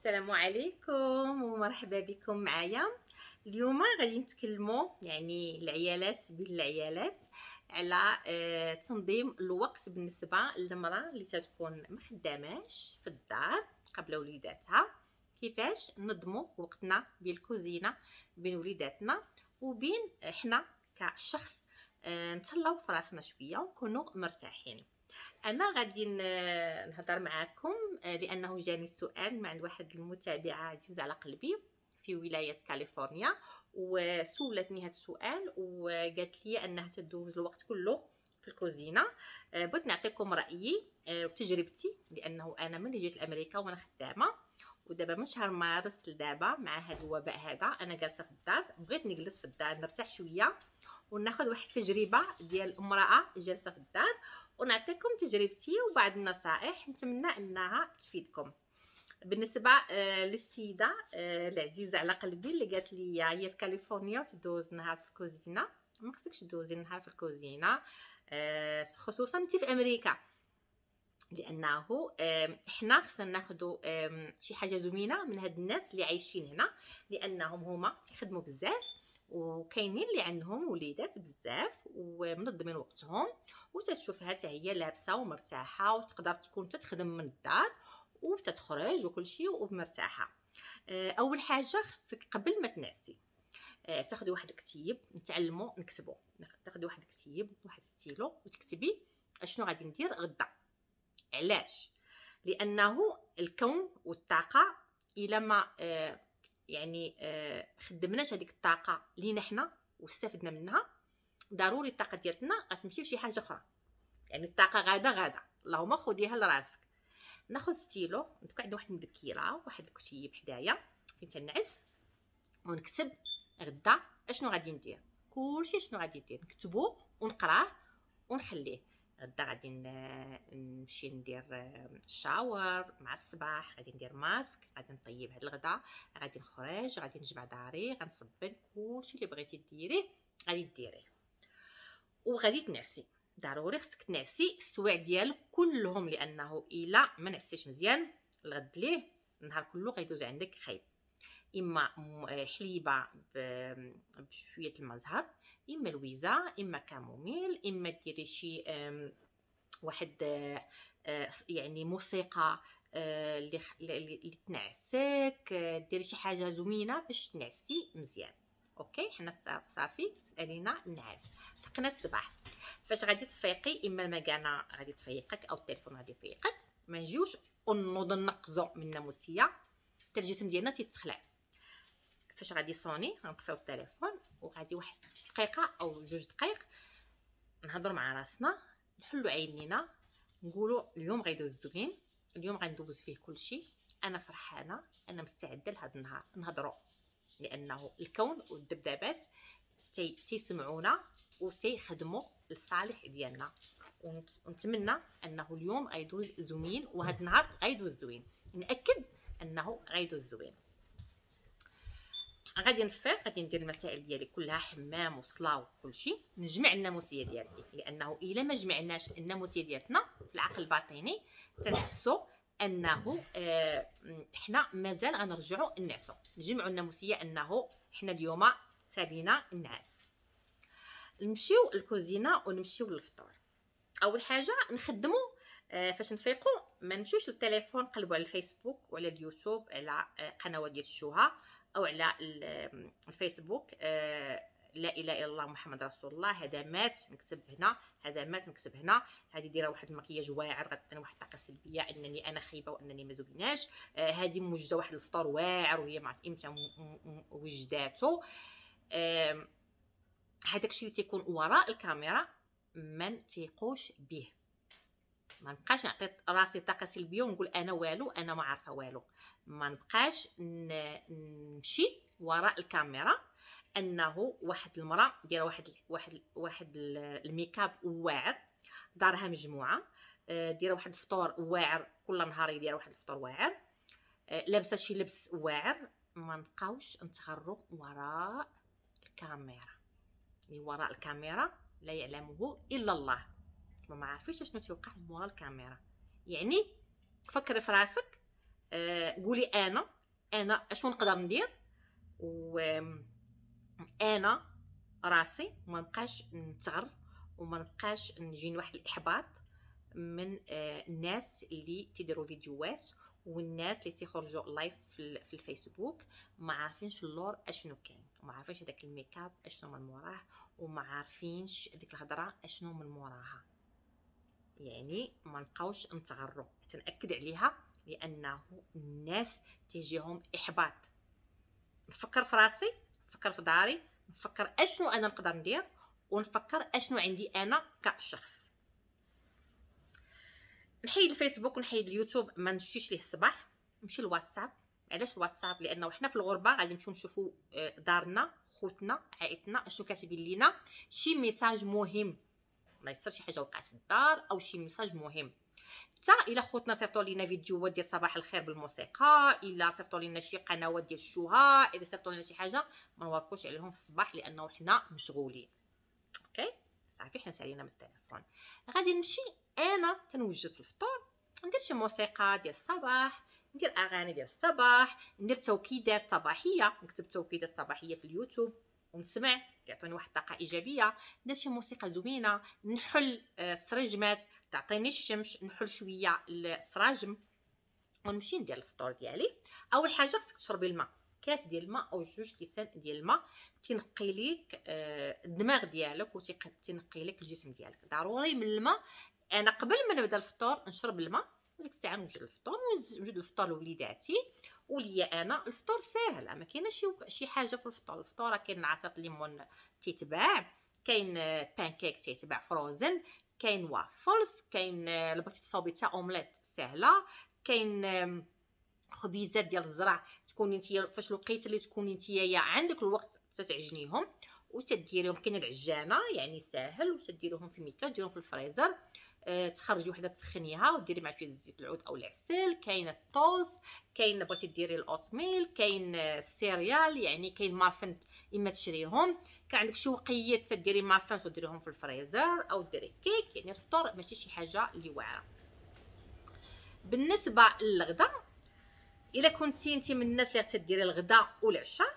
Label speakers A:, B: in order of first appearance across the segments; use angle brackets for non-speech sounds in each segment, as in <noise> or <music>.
A: السلام عليكم ومرحبا بكم معايا اليوم غادي نتكلموا يعني العيالات بالعيالات على آه، تنظيم الوقت بالنسبه للمراه اللي تتكون ما خداماش في الدار قبل وليداتها كيفاش نظموا وقتنا بين الكوزينه بين وليداتنا وبين حنا كشخص آه، نتهلاو في راسنا شويه ونكونوا مرتاحين انا غادي نهضر معاكم آه، لانه جاني سؤال من عند واحد المتابعه عزيزه على قلبي في ولايه كاليفورنيا وسولتني هذا السؤال وقالت لي انها تدوز الوقت كله في الكوزينه آه، بغيت نعطيكم رايي آه، وتجربتي لانه انا ملي جيت لامريكا وانا خدامه ودابا من شهر مارس لدابا مع هذا الوباء هذا انا جالسه في الدار بغيت نجلس في الدار نرتاح شويه وناخذ واحد التجربه ديال امراه جالسه في الدار ونعطيكم تجربتي وبعض النصائح نتمنى انها تفيدكم بالنسبه آه، للسيده آه، العزيزه على قلبي اللي قالت لي هي في كاليفورنيا وتدوز نهار في الكوزينه ما خصكش دوزي نهار في الكوزينه آه، خصوصا انت في امريكا لانه حنا خصنا ناخذ شي حاجه زوينه من هاد الناس اللي عايشين هنا لانهم هما تيخدموا بزاف وكاينين اللي عندهم وليدات بزاف ومنظمين وقتهم وتتشوف حتى هي لابسه ومرتاحه وتقدر تكون تتخدم من الدار وتتخرج وكل شيء ومرتاحه آه، اول حاجه خصك قبل ما تنعسي آه، تاخدي واحد الكتيب نتعلمو نكتبو تاخدي واحد الكتيب واحد ستيلو وتكتبي اشنو غادي ندير غدا علاش لانه الكون والطاقه الا ما آه، يعني آه، خدمناش هذيك الطاقه لينا حنا واستفدنا منها ضروري الطاقه ديالتنا غتمشي لشي حاجه اخرى يعني الطاقه غادا غادا اللهم خديها لراسك ناخذ ستيلو دوك عندي واحد المذكره واحد الكتيب حدايا فين تنعس ونكتب غدا اشنو غادي ندير كلشي شنو غادي ندير نكتبو ونقراه ونخليه غادي نمشي ندير شاور مع الصباح غادي ندير ماسك غادي نطيب هاد الغدا غادي نخرج غادي نجمع داري غنصبن كلشي اللي بغيتي ديريه غادي ديريه وغادي تنعسي ضروري خصك تنعسي السوايع ديالك كلهم لانه الا ما نعسيتش مزيان الغد ليه النهار كله غيدوز عندك خايب اما آه، حليبه بشويه المزهر اما لويزه اما كاموميل اما ديري شي واحد آه، آه، يعني موسيقى اللي تنعسك ديري شي حاجه زوينه باش تنعسي مزيان اوكي حنا صافي سالينا النعاس فقنا الصباح فاش غادي تفيقي اما المكانه غادي تفيقك او التليفون غادي يفيقك ما نجيوش نوض نقزو من الناموسيه الجسم ديالنا تيتخلع فاش غادي صوني غنطفيو التليفون وغادي واحد دقيقه او جوج دقائق نهضروا مع راسنا نحلوا عينينا نقولوا اليوم غيدوز زوين اليوم غندوز فيه كلشي انا فرحانه انا مستعده لهذا النهار نهضروا لانه الكون والذبذبات تي تيسمعونا وتيخدموا لصالح ديالنا ونتمنى انه اليوم غيدوز زوين وهذا النهار غيدوز زوين ناكد انه غيدوز زوين غادي نفيق غادي ندير المسائل ديالي كلها حمام وصلاه وكل شيء نجمع الناموسيه ديالتي لانه الا ما جمعناش الناموسيه ديالتنا في العقل الباطني تنحسو انه آه حنا مازال غنرجعوا نعسو نجمعوا الناموسيه انه حنا اليوم سالينا النعاس نمشيو للكوزينه ونمشيو للفطور اول حاجه نخدموا آه، فاش نفيقوا ما نمشيوش للتليفون قلبوا على الفيسبوك وعلى اليوتيوب على آه، قنوات ديال الشوها او على الفيسبوك آه، لا اله الا الله محمد رسول الله هذا مات نكتب هنا هذا مات نكتب هنا هذه دايره واحد المكياج واعر غتعطيني واحد الطاقه سلبيه انني انا خايبه وانني ما زويناش آه، هذه موجده واحد الفطور واعر وهي ما عرفت امتى وجداتو هذاك الشيء اللي تيكون وراء الكاميرا ما نتيقوش به ما نبقاش نعطي راسي طاقه سلبيه ونقول انا والو انا ما عارفه والو ما نبقاش نمشي وراء الكاميرا انه واحد المراه دايره واحد واحد واحد الميكاب واعر دارها مجموعه آه، دايره واحد الفطور واعر كل نهار دايره واحد الفطور واعر آه، لابسه شي لبس واعر ما نبقاوش نتغرو وراء الكاميرا اللي يعني وراء الكاميرا لا يعلمه الا الله ما عارفيش شنو تيوقع مورا الكاميرا يعني فكر في راسك آه، قولي انا انا اشنو نقدر ندير و انا راسي ما نبقاش نتعر وما نبقاش نجيني واحد الاحباط من آه، الناس اللي تيديروا فيديوهات والناس اللي تيخرجوا لايف في الفيسبوك ما عارفينش اللور اشنو كاين وما عارفينش هذاك الميكاب اشنو من موراه وما عارفينش ديك الهضره اشنو من موراها يعني ما نبقاوش نتعرو تنأكد عليها لانه الناس تيجيهم احباط نفكر في راسي نفكر في داري نفكر اشنو انا نقدر ندير ونفكر اشنو عندي انا كشخص نحيد الفيسبوك ونحيد اليوتيوب ما نمشيش ليه الصباح نمشي للواتساب علاش الواتساب لانه وحنا في الغربه غادي نمشيو نشوفو آه، دارنا خوتنا عائلتنا اشنو كاتبين لينا شي ميساج مهم ما يصير شي حاجه وقعت في الدار او شي ميساج مهم حتى الا خوتنا صيفطوا لينا فيديوهات ديال صباح الخير بالموسيقى الا صيفطوا لينا شي قنوات ديال الشوها الا صيفطوا لينا شي حاجه ما نوركوش عليهم في الصباح لانه حنا مشغولين اوكي صافي حنا سالينا من التليفون غادي نمشي انا تنوجد في الفطور ندير شي موسيقى ديال الصباح ندير اغاني ديال الصباح ندير توكيدات صباحيه نكتب توكيدات صباحيه في اليوتيوب ونسمع تعطيني واحد الطاقه ايجابيه ندير شي موسيقى زوينه نحل السرجمات آه، تعطيني الشمس نحل شويه السراجم ونمشي ندير الفطور ديالي اول حاجه خصك تشربي الماء كاس ديال الماء او جوج كيسان ديال الماء تنقي لك آه، الدماغ ديالك وتنقي لك الجسم ديالك ضروري من الماء انا قبل ما نبدا الفطور نشرب الماء ديك الساعه نوجد الفطور نوجد الفطور لوليداتي وليا انا الفطور ساهل ما كاينه شي حاجه في الفطور الفطور كاين عصير ليمون تيتباع كاين بانكيك تيتباع فروزن كاين وافلز كاين البطيط تاع اومليت ساهله كاين خبيزات ديال الزرع تكوني نتيا فاش لقيت اللي تكوني نتيا عندك الوقت تتعجنيهم وتديريهم كاين العجانه يعني ساهل وتديريهم في ميكا ديرهم في الفريزر آه، تخرجي وحده تسخنيها وديري مع شويه زيت العود او العسل كاين الطوز كاين بغيتي ديري ميل كاين آه، السيريال يعني كاين مافن اما تشريهم كان عندك وقيات تديري مافن وديريهم في الفريزر او ديري كيك يعني الفطور ماشي شي حاجه اللي واعره بالنسبه للغداء الا كنتي انت من الناس اللي تديري الغداء والعشاء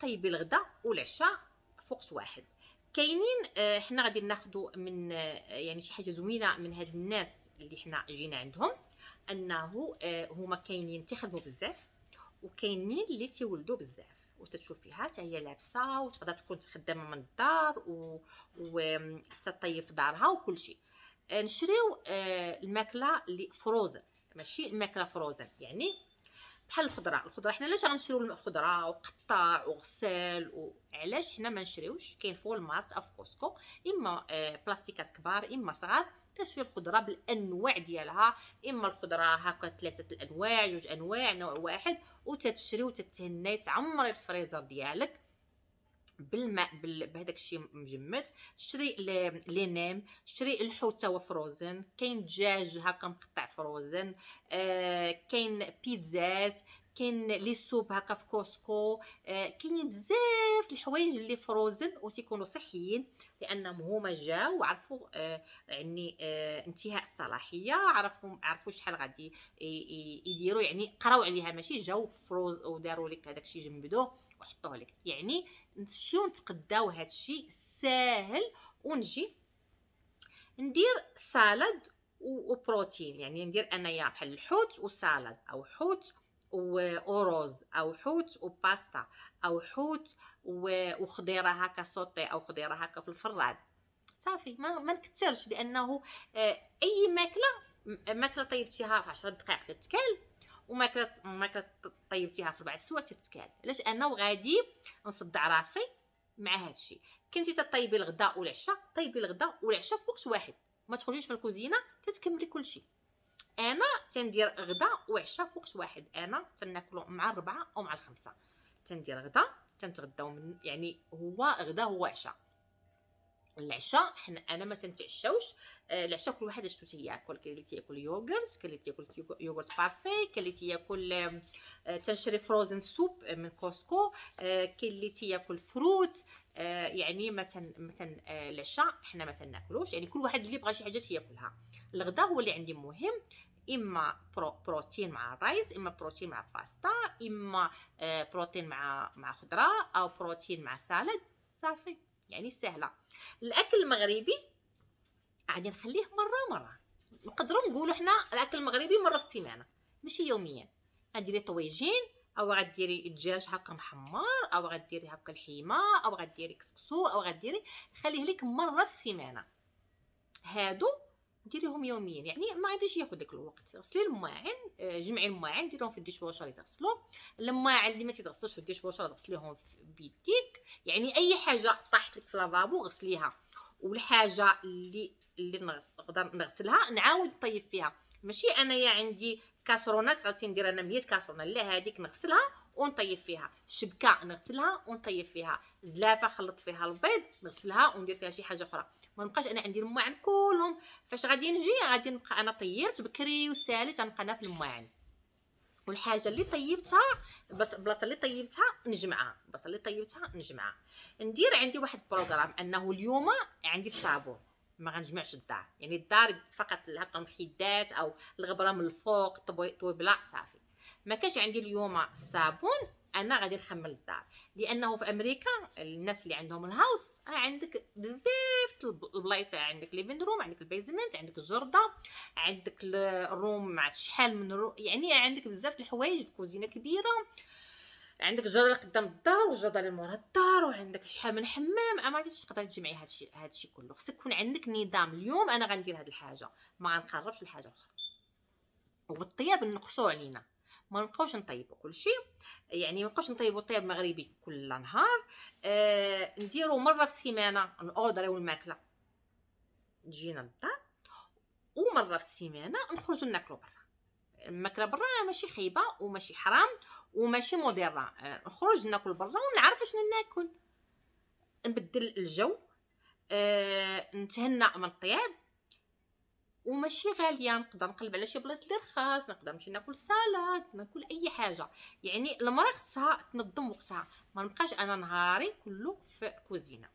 A: طيبي الغداء والعشاء في وقت واحد كاينين آه، حنا غادي ناخذوا من آه، يعني شي حاجه زوينه من هاد الناس اللي حنا جينا عندهم انه آه، هما كاينين تيخدموا بزاف وكاينين اللي تيولدوا بزاف وتتشوفيها حتى هي لابسه وتقدر تكون خدامه من الدار وحتى طيب في دارها وكل شيء نشريو الماكله اللي فروزن ماشي الماكله فروزن يعني بحال الخضره الخضره حنا علاش غنشريو الخضره وقطع وغسال وعلاش حنا ما نشريوش كاين فول مارت اف كوسكو اما آه، بلاستيكات كبار اما صغار تشري الخضره بالانواع ديالها اما الخضره هكا ثلاثه الانواع جوج انواع نوع واحد وتتشري وتتهني تعمري الفريزر ديالك بالماء بهذاك الشيء مجمد تشري لي نيم تشري الحوت هو فروزن كاين دجاج هكا مقطع فروزن آه كاين بيتزات كاين لي سوب هكا في كوسكو آه، كاينين بزاف الحوايج اللي فروزن و تيكونوا صحيين لانهم هما جاو وعرفوا آه، يعني آه، انتهاء الصلاحيه عرفوا عرفوا شحال غادي يديروا يعني قراو عليها ماشي جاو فروز وداروا لك هذاك الشيء جمدوه وحطوه لك يعني نمشيو نتقداو هادشي ساهل ونجي ندير سالاد وبروتين يعني ندير انايا بحال الحوت وسالاد او حوت واوروز او حوت وباستا او حوت وخضيره هكا سوتي او خضيره هكا في الفران صافي ما, ما نكثرش لانه آه، اي ماكله ماكله طيبتيها في 10 دقائق تتكال وما كت... ما طيب فيها في ربع السوايع تتكال علاش انا وغادي نصدع راسي مع هذا الشيء كنتي تطيبي الغداء والعشاء طيبي الغداء والعشاء في وقت واحد ما تخرجيش من الكوزينه تتكملي كل شيء انا تندير غداء وعشاء في وقت واحد انا تناكلو مع الربعه او مع الخمسه تندير غدا تنتغداو من يعني هو غدا هو عشاء العشاء حنا انا ما تنتعشاوش آه، العشاء كل واحد اشتو تياكل كاين اللي تياكل يوغرت كاين اللي تياكل يوغرت بارفي كاين اللي تياكل آه، تنشري فروزن سوب آه، من كوسكو كاين اللي تياكل فروت يعني مثلا مثلا العشاء حنا ما تناكلوش يعني كل واحد اللي بغى شي حاجه تياكلها الغداء هو اللي عندي مهم اما برو بروتين مع الرايس اما بروتين مع باستا اما بروتين مع مع خضره او بروتين مع سالاد صافي يعني سهله الاكل المغربي عادي نخليه مره مره نقدروا نقولوا حنا الاكل المغربي مره في السيمانه ماشي يوميا غديري طويجين او غديري دجاج هكا محمر او غديري هكا الحيمه او غديري كسكسو او غديري خليه لك مره في السيمانه هادو ديريهم يوميا يعني ما عادش ياخذ داك الوقت غسلي الماعن آه، جمعي الماعن ديرهم في الديش واشر يتغسلوا الماعن اللي ما تيتغسلوش في الديش واشر غسليهم بيديك يعني اي حاجه طاحت لك في لافابو غسليها والحاجه اللي اللي نقدر نغسلها نعاود نطيب فيها ماشي انايا عندي كاسرونات غادي ندير انا 100 كاسرونه لا هذيك نغسلها ونطيب فيها شبكه نغسلها ونطيب فيها زلافه خلط فيها البيض نغسلها وندير فيها شي حاجه اخرى ما نبقاش انا عندي المواعن كلهم فاش غادي نجي غادي نبقى انا طيرت بكري وسالت غنبقى انا في المواعن والحاجه اللي طيبتها البلاصه اللي طيبتها نجمعها البلاصه اللي طيبتها نجمعها ندير عندي واحد البروغرام انه اليوم عندي الصابون ما غنجمعش الدار يعني الدار فقط هكا المحيدات او الغبره من الفوق طويبله صافي ما كاش عندي اليوم صابون انا غادي نحمل الدار لانه في امريكا الناس اللي عندهم الهاوس آه، عندك بزاف البلايص آه، عندك ليفين روم عندك البيزمنت عندك الجرده عندك الروم مع شحال من رو... يعني عندك بزاف الحوايج كوزينه كبيره عندك الجرده قدام الدار والجرده اللي مورا الدار وعندك شحال من حمام ما غاديش تقدر تجمعي هادشي هادشي كله خصك يكون عندك نظام اليوم انا غندير هاد الحاجه ما غنقربش لحاجه اخرى وبالطياب نقصوا علينا ما نبقاوش نطيبوا كل شيء يعني ما نبقاوش نطيبوا طيب مغربي كل نهار آه نديروا مره في السيمانه نوضروا الماكله تجينا للدار ومره في السيمانه نخرجوا ناكلوا برا الماكله برا ماشي خايبه وماشي حرام وماشي مضره آه، نخرج ناكل برا ونعرف شنو ناكل نبدل الجو أه نتهنى من الطياب وماشي غاليه نقدر نقلب على شي بلاصه اللي رخاص نقدر نمشي ناكل سالاد ناكل اي حاجه يعني المراه خصها تنظم وقتها ما نبقاش انا نهاري كله في كوزينه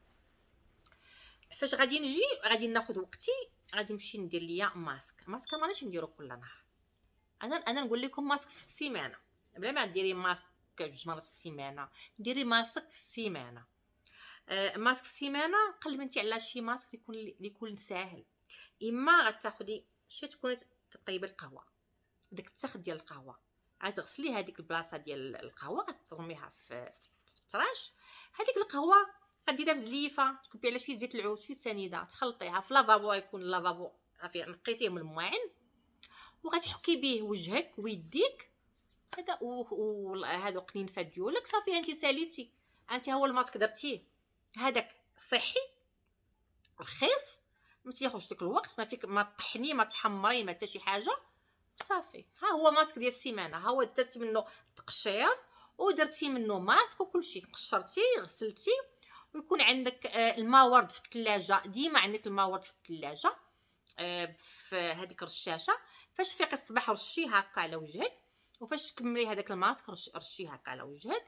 A: فاش غادي نجي غادي ناخذ وقتي غادي نمشي ندير ليا ماسك ماسك ما نديرو كل نهار انا انا نقول لكم ماسك في السيمانه بلا ما ديري ماسك جوج مرات في السيمانه ديري ماسك في السيمانه آه ماسك في السيمانه قلبي انت على شي ماسك يكون يكون ساهل اما غتاخدي شي تكوني كطيبي القهوه داك التخت ديال القهوه غتغسلي هذيك البلاصه ديال القهوه غترميها في التراش هذيك القهوه غديرها بزليفه تكبي على شويه زيت العود شويه سنيده تخلطيها في لافابو يكون لافابو صافي نقيتيه من المواعن وغتحكي به وجهك ويديك هذا وهذا قنينفه ديولك صافي انت ساليتي انت هو الماسك درتيه هذاك صحي رخيص ما تياخذش داك الوقت ما فيك ما طحني ما تحمري ما حتى شي حاجه صافي ها هو ماسك ديال السيمانه ها هو درت منه تقشير ودرتي منه ماسك وكلشي قشرتي غسلتي ويكون عندك آه، الماء ورد في الثلاجه ديما عندك الماء ورد في الثلاجه آه، في هذيك الرشاشه فاش فيق الصباح رشي هكا على وجهك وفاش تكملي هذاك الماسك رشي هكا على وجهك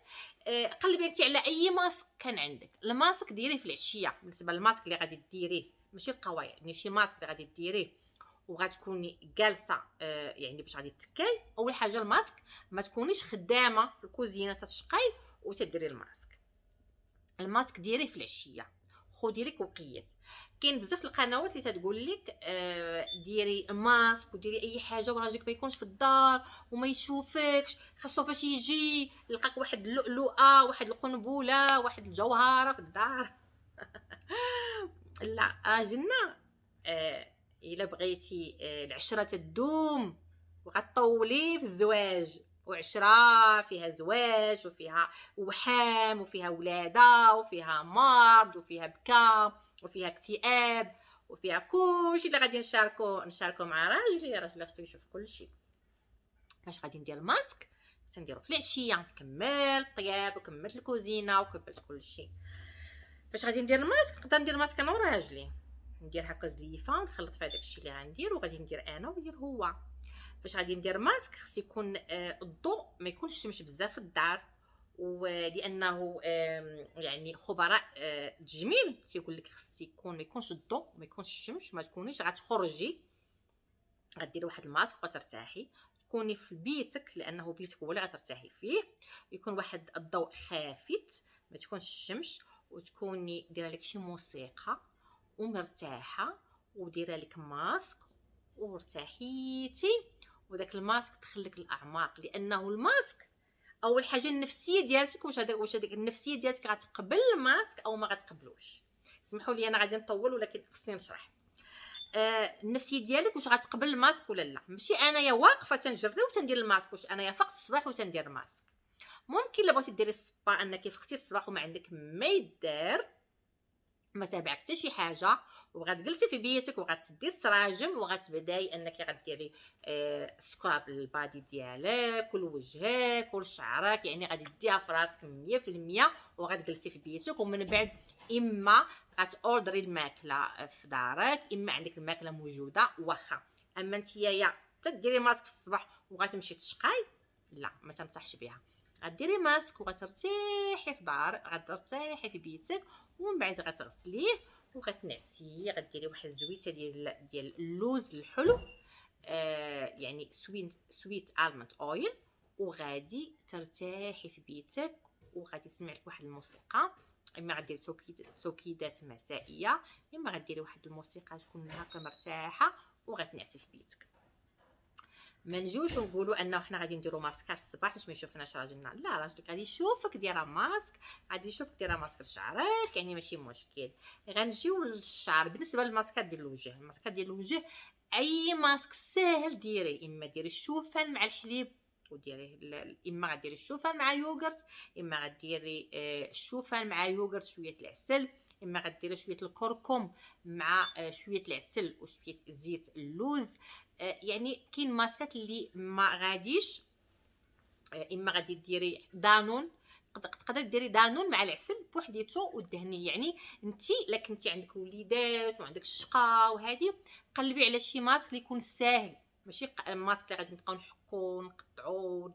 A: آه، قلبي انت على اي ماسك كان عندك الماسك ديريه في العشيه بالنسبه للماسك اللي غادي ديريه ماشي القوايع يعني شي ماسك اللي غادي ديريه وغتكوني جالسه آه يعني باش غادي تكاي اول حاجه الماسك ما تكونيش خدامه في الكوزينه تتشقي وتديري الماسك الماسك ديريه في العشيه خدي لك وقيت كاين بزاف القنوات اللي تتقول لك آه ديري ماسك وديري اي حاجه وراجلك ما يكونش في الدار وما يشوفكش خاصو فاش يجي يلقاك واحد اللؤلؤه واحد القنبله واحد الجوهره في الدار <laughs> لا اجلنا آه،, آه الا بغيتي آه العشره تدوم وغطولي في الزواج وعشرة فيها زواج وفيها وحام وفيها ولادة وفيها مرض وفيها بكاء وفيها اكتئاب وفيها كلشي اللي غادي نشاركو نشاركو مع راجلي راجلي خصو يشوف كلشي فاش غادي ندير الماسك خصني نديرو في العشيه نكمل الطياب وكملت الكوزينه وكملت كلشي فاش غادي ندير الماسك نقدر ندير ماسك انا وراجلي ندير هكا زليفه ونخلط فيها داكشي اللي غندير وغادي ندير انا وندير هو فاش غادي ندير ماسك خص يكون آه، الضوء ما يكونش الشمس بزاف في الدار ولانه يعني خبراء التجميل آه، تيقول لك خص يكون ما يكونش الضوء ما يكونش الشمس ما تكونيش غتخرجي غديري واحد الماسك وترتاحي تكوني في بيتك لانه بيتك هو اللي غترتاحي فيه يكون واحد الضوء خافت ما تكونش الشمس وتكوني دايره لك شي موسيقى ومرتاحه ودايره لك ماسك وارتاحيتي وداك الماسك تخليك الاعماق لانه الماسك اول حاجه النفسيه ديالتك واش هذا واش هذيك النفسيه ديالتك غتقبل الماسك او ما غتقبلوش سمحوا لي انا غادي نطول ولكن خصني نشرح آه النفسيه ديالك واش غتقبل الماسك ولا لا ماشي انايا واقفه تنجري وتندير الماسك واش انايا فقط الصباح وتندير الماسك ممكن لو بغيتي ديري الصبا انك فختي الصباح وما عندك ما يدار ما تابعك حتى شي حاجه وغتجلسي في بيتك وغتسدي السراجم وغتبداي انك غديري آه سكراب للبادي ديالك ولوجهك ولشعرك يعني غادي ديها في راسك 100% وغتجلسي في بيتك ومن بعد اما غتوردري الماكله في دارك اما عندك الماكله موجوده واخا اما نتيايا تديري ماسك في الصباح وغتمشي تشقاي لا ما تنصحش بها غديري ماسك وغترتاحي في دار غترتاحي في بيتك ومن بعد غتغسليه وغتنعسي غديري واحد الزويته ديال ديال اللوز الحلو آه يعني سويت سويت الموند اويل وغادي ترتاحي في بيتك وغادي تسمع لك واحد الموسيقى اما غديري توكيد توكيدات مسائيه اما غديري واحد الموسيقى تكون هكا مرتاحه وغتنعسي في بيتك ما نجوش نقولوا انه حنا غادي نديروا ماسك على الصباح باش ما يشوفناش راجلنا لا راجلك غادي يشوفك دايره ماسك غادي يشوفك دايره ماسك لشعرك يعني ماشي مشكل غنجيو للشعر بالنسبه للماسكات ديال الوجه الماسكات ديال الوجه اي ماسك ساهل ديري اما ديري الشوفان مع الحليب وديريه اما غديري الشوفان مع يوغرت اما غديري الشوفان آه، مع يوغرت شويه العسل اما غديري شويه الكركم مع آه، شويه العسل وشويه زيت اللوز آه، يعني كاين ماسكات اللي ما غاديش آه، اما غادي ديري دانون تقدر ديري دانون مع العسل بوحديته ودهني يعني انت الا كنتي عندك وليدات وعندك الشقه وهذه قلبي على شي ماسك اللي يكون ساهل ماشي ماسك اللي غادي نبقاو نحكو ونقطعو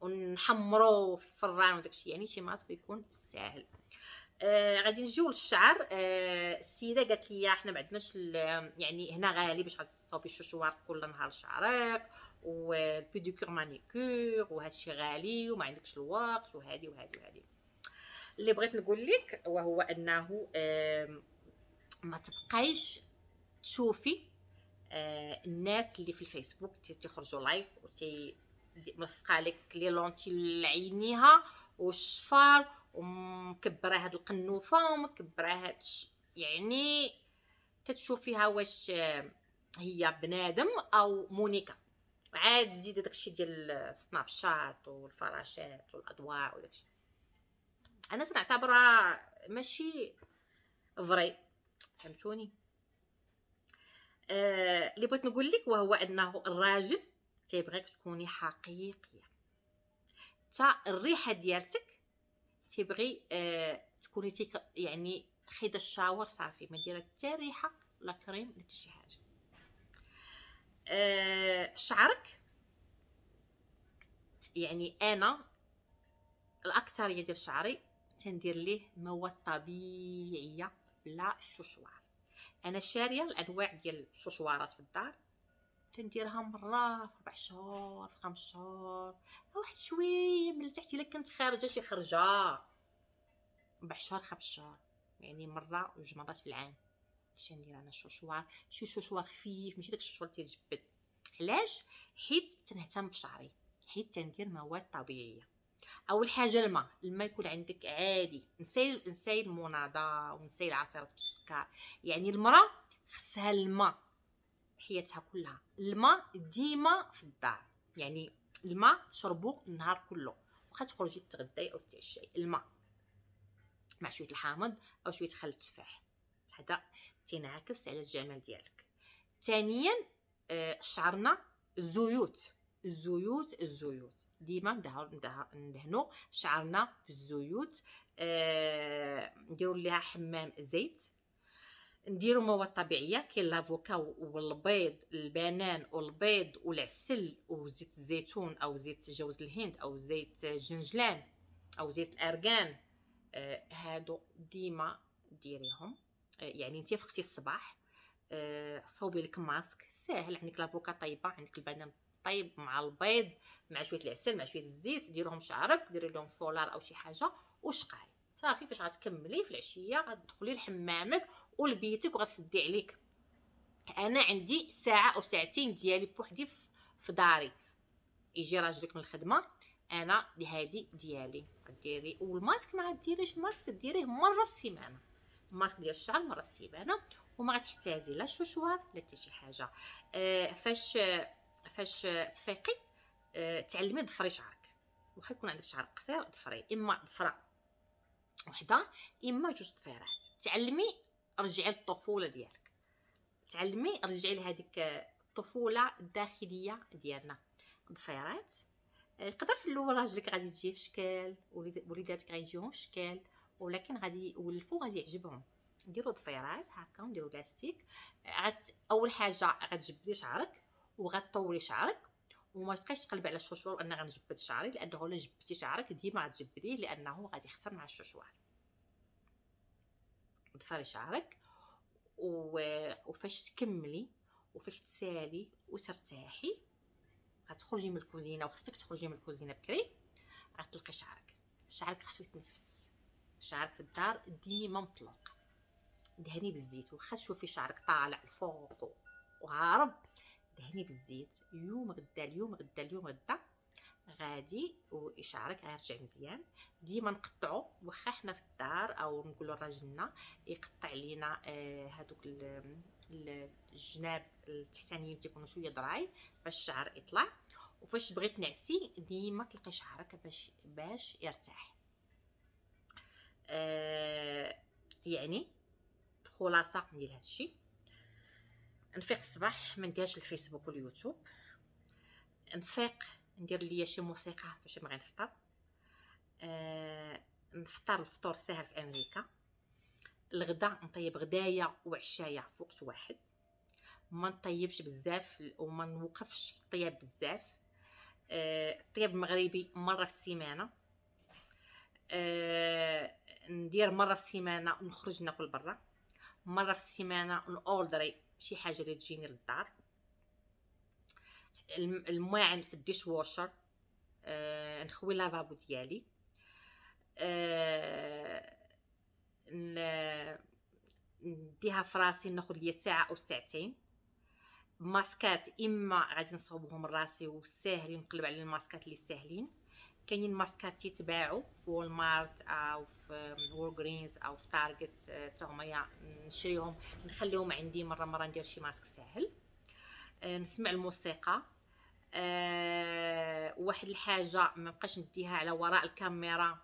A: ونحمرو في الفران وداكشي يعني شي ماسك يكون ساهل آه غادي نجيو للشعر آه السيده قالت لي احنا ما عندناش يعني هنا غالي باش تصاوبي الشوشوار كل نهار شعرك والبيديكور مانيكور وهادشي غالي وما عندكش الوقت وهادي وهادي وهادي اللي بغيت نقول لك وهو انه آه ما تبقايش تشوفي آه الناس اللي في الفيسبوك تيخرجوا لايف وتي لك لي لونتي لعينيها والشفار ومكبره هاد القنوفه ومكبره هاد يعني كتشوفيها واش هي بنادم او مونيكا عاد زيد داكشي ديال السناب شات والفراشات والاضواء وداكشي انا تنعتبرها ماشي فري فهمتوني آه اللي بغيت نقول لك وهو انه الراجل تيبغيك تكوني حقيقيه حتى الريحه ديالتك تيبغي آه تكوني تيك يعني خيدا الشاور صافي ما دايره حتى ريحه لا كريم لا شي حاجه آه شعرك يعني انا الاكثريه ديال شعري تندير ليه مواد طبيعيه بلا شوشوار انا شاريه الانواع ديال الشوشوارات في الدار تنديرها مره في ربع شهور في خمس شهور واحد شويه من تحت الا كنت خارجه شي خرجه ربع شهور خمس شهور يعني مره وجوج مرات في العام هادشي ندير انا شوشوار شي شوشوار خفيف ماشي داك الشوشوار تيجبد علاش حيت تنهتم بشعري حيت تندير مواد طبيعيه اول حاجه الماء الماء يكون عندك عادي نساي نساي المناضه ونساي العصير السكر يعني المراه خصها الماء حياتها كلها الماء ديما في الدار يعني الماء تشربو النهار كله واخا تخرجي تتغداي او تعشي الماء مع شويه الحامض او شويه خل التفاح هذا تنعكس على الجمال ديالك ثانيا آه، شعرنا الزيوت الزيوت الزيوت ديما ندهنو شعرنا بالزيوت آه، نديرو ليها حمام زيت نديرو مواد طبيعيه كاين لافوكا والبيض البنان والبيض والعسل وزيت الزيتون او زيت جوز الهند او زيت الجنجلان او زيت الارغان آه هادو ديما ديريهم آه يعني انت فقتي الصباح آه صوبي لك ماسك ساهل عندك لافوكا طيبه عندك البنان طيب مع البيض مع شويه العسل مع شويه الزيت ديرهم شعرك ديري لهم فولار او شي حاجه وشقاي صافي فاش غتكملي في العشيه غتدخلي لحمامك ولبيتك وغتسدي عليك انا عندي ساعه او ساعتين ديالي بوحدي في داري يجي راجلك من الخدمه انا هادي ديالي ديري والماسك ما غديريش الماسك ديريه مره في السيمانه الماسك ديال الشعر مره في السيمانه وما غتحتاجي لا شوشوار لا حتى شي حاجه آه فاش فاش تفيقي آه تعلمي ضفري شعرك واخا يكون عندك شعر قصير ضفري اما ضفره وحده اما جوج طفيرات تعلمي رجعي للطفوله ديالك تعلمي رجعي لهذيك الطفوله الداخليه ديالنا ضفيرات آه، يقدر في الاول راجلك غادي تجي في شكل وليداتك غيجيهم في شكل ولكن غادي يولفوا غادي يعجبهم نديرو طفيرات هكا ونديرو لاستيك آه، عاد اول حاجه غتجبدي شعرك وغتطولي شعرك وما تبقاش تقلبي على الشوشوار وانا غنجبد شعري لانه الا جبدتي شعرك ديما غتجبديه لانه غادي يخسر مع الشوشوار ضفري شعرك وفاش تكملي وفاش تسالي وترتاحي غتخرجي من الكوزينه وخصك تخرجي من الكوزينه بكري غتلقي شعرك شعرك خصو يتنفس شعرك في الدار ديما مطلق دهني بالزيت وخا تشوفي شعرك طالع لفوق وهارب دهني بالزيت يوم غدا اليوم غدا اليوم غدا غادي وشعرك غيرجع مزيان ديما نقطعو واخا حنا في الدار او نقولو لراجلنا يقطع لينا آه، هادوك هذوك الجناب التحتانيين تيكونو تيكونوا شويه دراي باش الشعر يطلع وفاش بغيت نعسي ديما تلقي شعرك باش باش يرتاح آه يعني خلاصه ديال هادشي نفيق الصباح ما نديرش الفيسبوك واليوتيوب نفيق ندير ليا شي موسيقى فاش بغي نفطر آه نفطر الفطور ساهل في امريكا الغداء نطيب غدايا وعشايا في وقت واحد ما نطيبش بزاف وما نوقفش في الطياب بزاف آه الطياب المغربي مره في السيمانه آه ندير مره في السيمانه نخرج ناكل برا مره في السيمانه نوردري شي حاجه اللي تجيني للدار الماعن في الديش واشر آه نخوي لافابو ديالي آه، نديها في راسي ناخذ ليا ساعه او ساعتين ماسكات اما غادي نصوبهم راسي والساهلين نقلب على الماسكات اللي ساهلين كاينين ماسكات تيتباعوا في وول مارت او في وورغرينز او في تارجت حتى هما نشريهم نخليهم عندي مره مره ندير شي ماسك ساهل آه، نسمع الموسيقى آه، واحد الحاجه ما بقاش نديها على وراء الكاميرا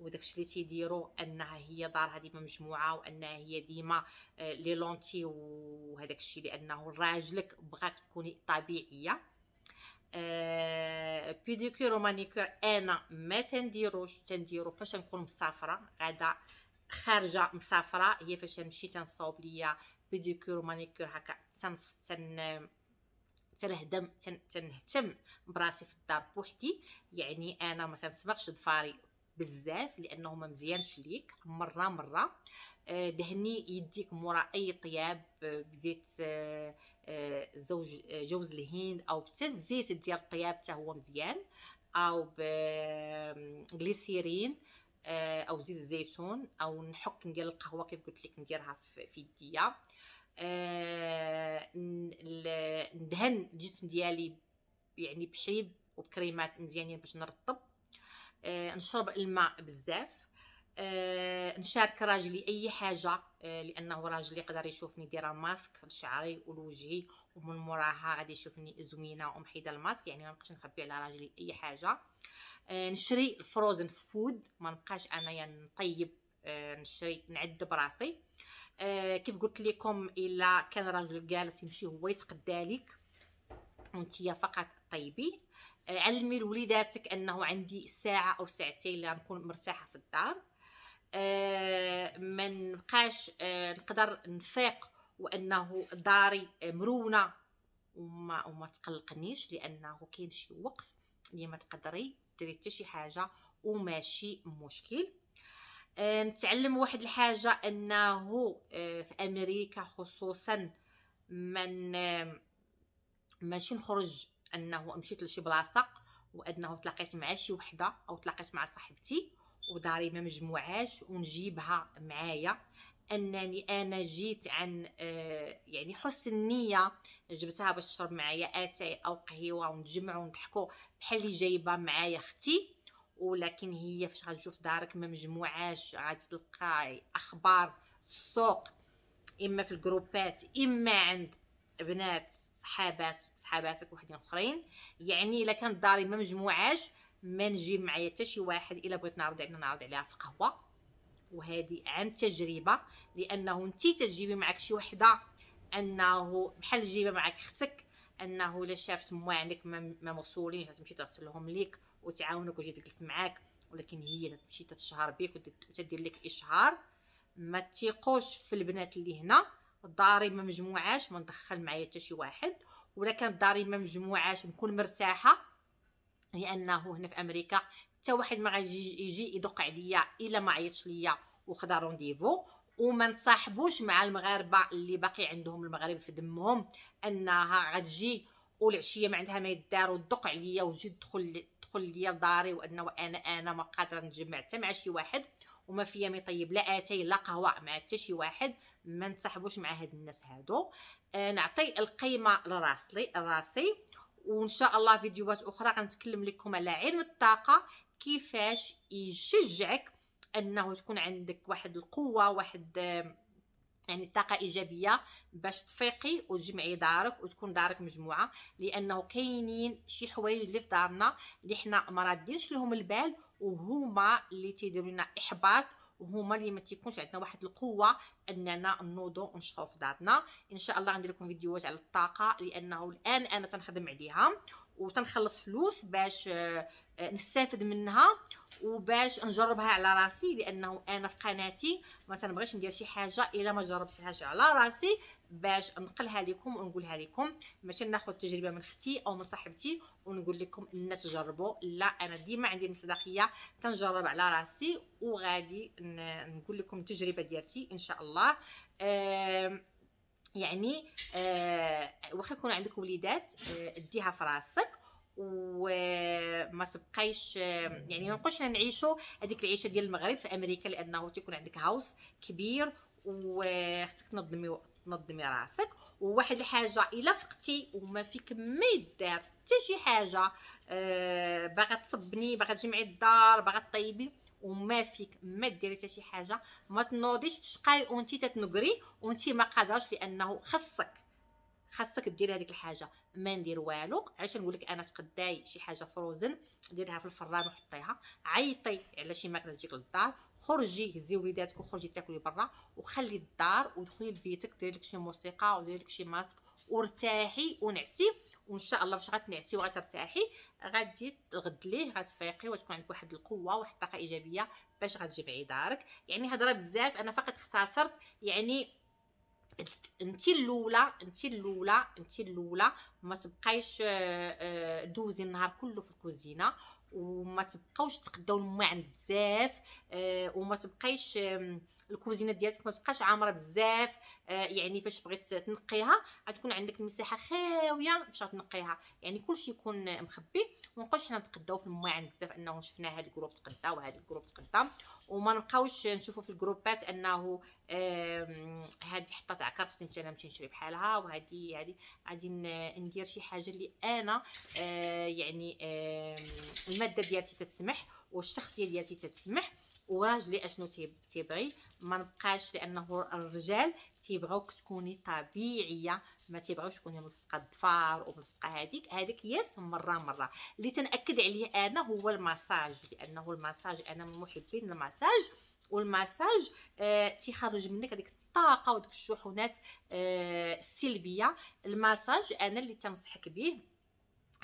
A: وداكشي اللي تيديروا انها هي دارها ديما مجموعه وانها هي ديما آه، لي لونتي وهداك الشيء لانه راجلك بغاك تكوني طبيعيه بيديكور ومانيكور انا ما تنديروش تنديرو فاش نكون مسافره غدا خارجه مسافره هي فاش نمشي تنصاوب ليا بيديكور ومانيكور هكا تنص تن تنهدم تن تنهتم براسي في الدار بوحدي يعني انا ما تنسبقش ضفاري بزاف لانه ما مزيانش ليك مره مره آه، دهني يديك مورا اي طياب آه، بزيت آه، زوج جوز الهند او حتى الزيت ديال الطياب حتى هو مزيان او بغليسيرين او زيت الزيتون او نحك ندير القهوه كيف قلت لك نديرها في يديا ندهن الجسم ديالي يعني بحليب وبكريمات مزيانين باش نرطب نشرب الماء بزاف آه، نشارك راجلي اي حاجه آه لانه راجلي يقدر يشوفني دايره ماسك لشعري ولوجهي ومن موراها غادي يشوفني زوينه ومحيده الماسك يعني ما نبقاش نخبي على راجلي اي حاجه آه نشري الفروزن فود ما نبقاش انايا يعني نطيب آه نشري نعذب راسي آه كيف قلت لكم الا كان راجل جالس يمشي هو يتقدى لك وانت فقط طيبي آه، علمي لوليداتك انه عندي ساعه او ساعتين اللي غنكون مرتاحه في الدار آه، ما نبقاش آه، نقدر نفيق وانه داري آه، مرونه وما وما تقلقنيش لانه كاين شي وقت اللي ما تقدري ديري حتى شي حاجه وماشي مشكل نتعلم واحد الحاجه انه في امريكا خصوصا من ماشي نخرج انه مشيت لشي بلاصه وانه تلاقيت مع شي وحده او تلاقيت مع صاحبتي ما مجموعاش ونجيبها معايا انني انا جيت عن آه، يعني حسن النيه جبتها باش تشرب معايا اتاي او قهوه ونتجمعوا ونضحكو بحال اللي جايبه معايا اختي ولكن هي فاش غتشوف دارك ما مجموعاش غادي تلقاي اخبار السوق اما في الجروبات اما عند بنات صحابات صحاباتك وحدين اخرين يعني الا كانت داري ما مجموعاش ما نجيب معايا حتى شي واحد الا بغيت نعرض علينا نعرض عليها في قهوه وهذه عن تجربه لانه انت تجيبي معك شي وحده انه بحال جيبه معك اختك انه الا شافت مو عندك ما مغسولين غتمشي تغسلهم ليك وتعاونك وتجي تجلس معاك ولكن هي تمشي تتشهر بيك وتدير لك اشهار ما تيقوش في البنات اللي هنا داري ما مجموعاش ما ندخل معايا حتى شي واحد ولا كانت داري ما مجموعاش نكون مرتاحه لانه هنا في امريكا حتى واحد ما غادي يجي يدق عليا الا ما عيطش ليا وخدا رونديفو وما نصاحبوش مع المغاربه اللي باقي عندهم المغرب في دمهم انها غتجي والعشيه ما عندها ما يدار ودق عليا وجد تدخل تدخل ليا لداري وانه انا انا ما قادره نتجمع حتى مع شي واحد وما فيا ما يطيب لا اتاي لا قهوه مع حتى شي واحد ما نصاحبوش مع هاد الناس هادو آه، نعطي القيمه لراسلي لراسي وان شاء الله فيديوهات اخرى غنتكلم لكم على علم الطاقه كيفاش يشجعك انه تكون عندك واحد القوه واحد يعني طاقه ايجابيه باش تفيقي وتجمعي دارك وتكون دارك مجموعه لانه كاينين شي حوايج اللي في دارنا اللي حنا ما لهم البال وهما اللي تيديروا لنا احباط وهما اللي ما تيكونش عندنا واحد القوه اننا نوضو ونشقوا في دارنا ان شاء الله غندير لكم فيديوهات على الطاقه لانه الان انا تنخدم عليها وتنخلص فلوس باش آه، نستافد منها وباش نجربها على راسي لانه انا في قناتي ما تنبغيش ندير شي حاجه الا ما جربتهاش على راسي باش نقلها لكم ونقولها لكم ماشي ناخذ تجربه من اختي او من صاحبتي ونقول لكم الناس جربوا لا انا ديما عندي مصداقيه تنجرب على راسي وغادي نقول لكم التجربه ديالتي ان شاء الله يعني آه، واخا يكون عندك وليدات اديها آه، في راسك وما تبقايش يعني ما نبقوش حنا نعيشوا هذيك العيشه ديال المغرب في امريكا لانه تيكون عندك هاوس كبير وخصك تنظمي تنظمي راسك وواحد الحاجه الا فقتي وما فيك ما يدار حتى شي حاجه آه باغا تصبني باغا تجمعي الدار باغا طيبي وما فيك ما ديري حتى شي حاجه ما تنوضيش تشقاي وانت تتنقري وانت ما قادرش لانه خصك خاصك ديري هذيك الحاجه ما ندير والو علاش نقول لك انا تقداي شي حاجه فروزن ديرها في الفران وحطيها عيطي على شي ماكله تجيك للدار خرجي هزي وليداتك وخرجي تاكلي برا وخلي الدار ودخلي لبيتك ديري لك شي موسيقى وديري لك شي ماسك وارتاحي ونعسي وان شاء الله فاش غتنعسي وغترتاحي غادي تغد ليه غتفيقي وتكون عندك واحد القوه واحد الطاقه ايجابيه باش غتجبعي دارك يعني هضره بزاف انا فقط اختصرت يعني انت الاولى انت الاولى انت الاولى ما تبقايش آه، دوزي النهار كله في الكوزينه وما تبقاوش تقداو الماعن بزاف آه، وما تبقايش الكوزينه ديالك ما تبقاش عامره بزاف آه، يعني فاش بغيت تنقيها غتكون عندك المساحه خاويه باش تنقيها يعني كلشي يكون مخبي ونبقاوش حنا نتقداو في عند بزاف انه شفنا هاد الجروب تقدا وهاد الجروب تقدا وما نبقاوش نشوفوا في الجروبات انه هذه حطات عكار خصني حتى انا نمشي نشري بحالها وهذه هذه غادي ندير شي حاجه اللي انا آه، يعني الماده ديالتي تتسمح والشخصيه ديالتي تتسمح وراجلي اشنو تيبغي ما نبقاش لانه الرجال تيبغاوك تكوني طبيعيه ما تيبغاوش تكوني ملصقه الضفار وملصقه هذيك هذيك ياس مره مره اللي تنأكد عليه انا هو المساج لانه المساج انا من محبين المساج والمساج آه تيخرج منك هذيك الطاقه وديك الشحونات آه السلبيه المساج انا اللي تنصحك به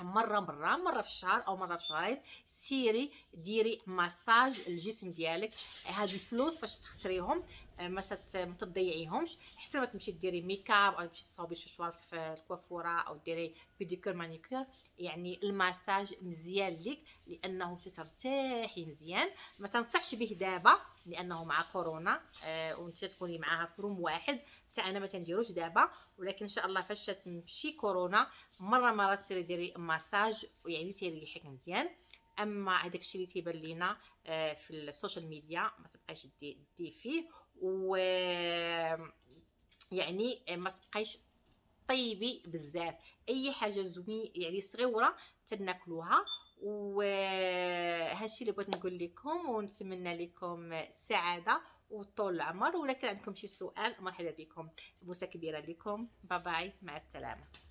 A: مره مره مره في الشهر او مره في شهرين سيري ديري مساج الجسم ديالك هاد الفلوس باش تخسريهم آه، ما ما تضيعيهمش حسن ما تمشي ديري ميكاب او تمشي تصاوبي شي شوار في الكوافوره او ديري بيديكور مانيكور يعني المساج مزيان ليك لانه تترتاحي مزيان ما تنصحش به دابا لانه مع كورونا آه وانت تكوني معاها في روم واحد حتى انا ما تنديروش دابا ولكن ان شاء الله فاش تمشي كورونا مره مره سيري ديري مساج ويعني تيريحك مزيان اما هذاك الشيء اللي تيبان لينا آه، في السوشيال ميديا ما تبقايش دي فيه و يعني ما تبقايش طيبي بزاف اي حاجه زوي يعني صغيره تناكلوها الشيء اللي بغيت نقول لكم ونتمنى لكم السعاده وطول العمر ولكن كان عندكم شي سؤال مرحبا بكم بوسه كبيره لكم باي باي مع السلامه